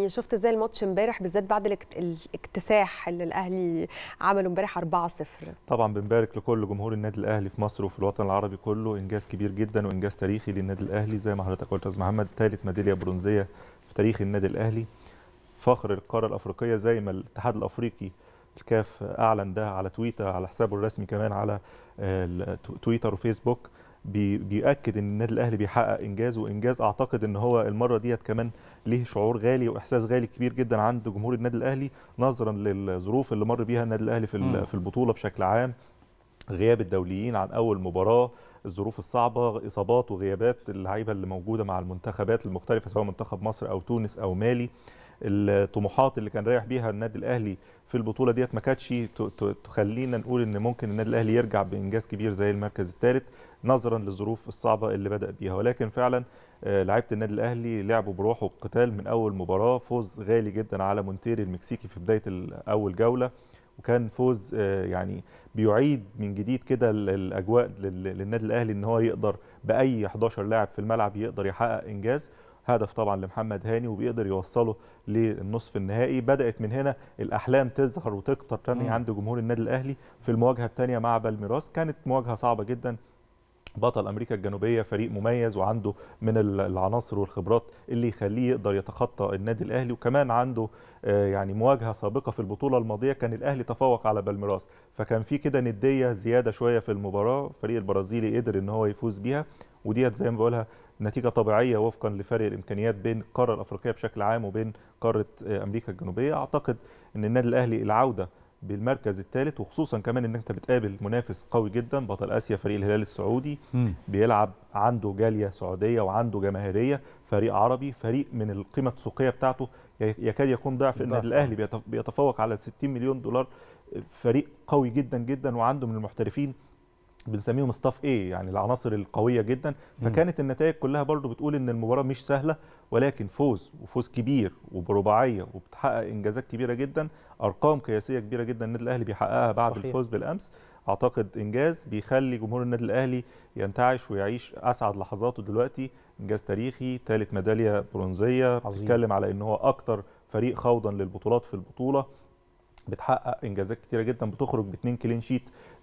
يعني شفت ازاي الماتش امبارح بالذات بعد الاكتساح اللي الاهلي عمله امبارح 4-0 طبعا بنبارك لكل جمهور النادي الاهلي في مصر وفي الوطن العربي كله انجاز كبير جدا وانجاز تاريخي للنادي الاهلي زي ما حضرتك قلت يا استاذ محمد ثالث ميداليه برونزيه في تاريخ النادي الاهلي فخر القاره الافريقيه زي ما الاتحاد الافريقي الكاف اعلن ده على تويتر على حسابه الرسمي كمان على آه، تويتر وفيسبوك بيأكد ان النادي الاهلي بيحقق انجاز وانجاز اعتقد ان هو المره ديت كمان ليه شعور غالي واحساس غالي كبير جدا عند جمهور النادي الاهلي نظرا للظروف اللي مر بيها النادي الاهلي في في البطوله بشكل عام غياب الدوليين عن اول مباراه الظروف الصعبه اصابات وغيابات اللعيبه اللي موجوده مع المنتخبات المختلفه سواء منتخب مصر او تونس او مالي الطموحات اللي كان رايح بيها النادي الاهلي في البطوله ديت ما كانتش تخلينا نقول ان ممكن النادي الاهلي يرجع بانجاز كبير زي المركز الثالث نظرا للظروف الصعبه اللي بدا بيها ولكن فعلا آه، لعيبه النادي الاهلي لعبوا بروح وقتال من اول مباراه فوز غالي جدا على مونتيري المكسيكي في بدايه اول جوله وكان فوز آه، يعني بيعيد من جديد كده الاجواء للنادي الاهلي ان هو يقدر باي 11 لاعب في الملعب يقدر يحقق انجاز هدف طبعا لمحمد هاني وبيقدر يوصله للنصف النهائي بدات من هنا الاحلام تظهر وتكتر تاني عند جمهور النادي الاهلي في المواجهه الثانيه مع بالميراس كانت مواجهه صعبه جدا بطل امريكا الجنوبيه فريق مميز وعنده من العناصر والخبرات اللي يخليه يقدر يتخطى النادي الاهلي وكمان عنده آه، يعني مواجهه سابقه في البطوله الماضيه كان الاهلي تفوق على بالميراس فكان في كده نديه زياده شويه في المباراه فريق البرازيلي قدر ان هو يفوز بيها وديت زي ما بقولها نتيجة طبيعية وفقا لفرق الإمكانيات بين القارة الأفريقية بشكل عام وبين قارة آه، أمريكا الجنوبية أعتقد أن النادي الأهلي العودة بالمركز الثالث وخصوصا كمان ان انت بتقابل منافس قوي جدا بطل اسيا فريق الهلال السعودي م. بيلعب عنده جاليه سعوديه وعنده جماهيريه فريق عربي فريق من القيمه السوقيه بتاعته يكاد يكون ضعف ان الاهلي بيتفوق على 60 مليون دولار فريق قوي جدا جدا وعنده من المحترفين بنسميهم ستاف ايه يعني العناصر القويه جدا فكانت النتائج كلها برضو بتقول ان المباراه مش سهله ولكن فوز وفوز كبير وبرباعيه وبتحقق انجازات كبيره جدا ارقام قياسيه كبيره جدا النادي الاهلي بيحققها بعد صحيح. الفوز بالامس اعتقد انجاز بيخلي جمهور النادي الاهلي ينتعش ويعيش اسعد لحظاته دلوقتي انجاز تاريخي ثالث ميداليه برونزيه بتتكلم على ان هو اكتر فريق خوضا للبطولات في البطوله بتحقق انجازات كتيره جدا بتخرج باثنين كلين شيت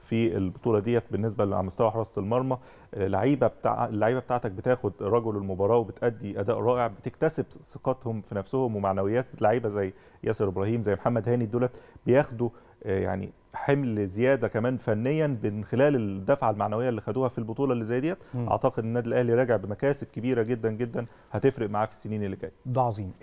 في البطوله ديت بالنسبه على مستوى حراسه المرمى لعيبه بتاع اللعيبه بتاعتك بتاخد رجل المباراه وبتادي اداء رائع بتكتسب ثقتهم في نفسهم ومعنويات لعيبه زي ياسر ابراهيم زي محمد هاني دولت بياخدوا آه، يعني حمل زياده كمان فنيا من خلال الدفعه المعنويه اللي خدوها في البطوله اللي زي ديت اعتقد النادي الاهلي راجع بمكاسب كبيره جدا جدا هتفرق معاه في السنين اللي جايه ده عظيم